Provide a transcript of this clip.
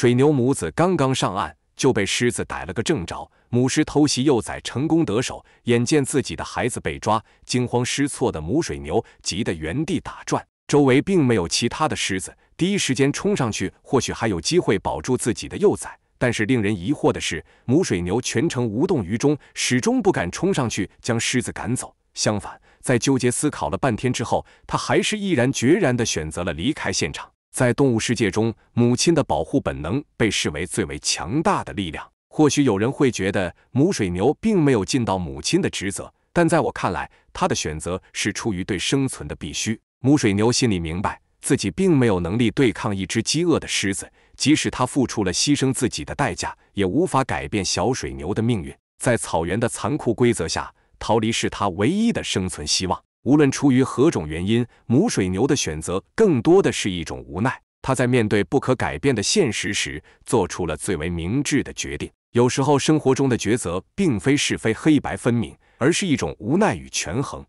水牛母子刚刚上岸，就被狮子逮了个正着。母狮偷袭幼崽，成功得手。眼见自己的孩子被抓，惊慌失措的母水牛急得原地打转。周围并没有其他的狮子，第一时间冲上去或许还有机会保住自己的幼崽。但是令人疑惑的是，母水牛全程无动于衷，始终不敢冲上去将狮子赶走。相反，在纠结思考了半天之后，它还是毅然决然地选择了离开现场。在动物世界中，母亲的保护本能被视为最为强大的力量。或许有人会觉得母水牛并没有尽到母亲的职责，但在我看来，它的选择是出于对生存的必须。母水牛心里明白，自己并没有能力对抗一只饥饿的狮子，即使它付出了牺牲自己的代价，也无法改变小水牛的命运。在草原的残酷规则下，逃离是它唯一的生存希望。无论出于何种原因，母水牛的选择更多的是一种无奈。它在面对不可改变的现实时，做出了最为明智的决定。有时候，生活中的抉择并非是非黑白分明，而是一种无奈与权衡。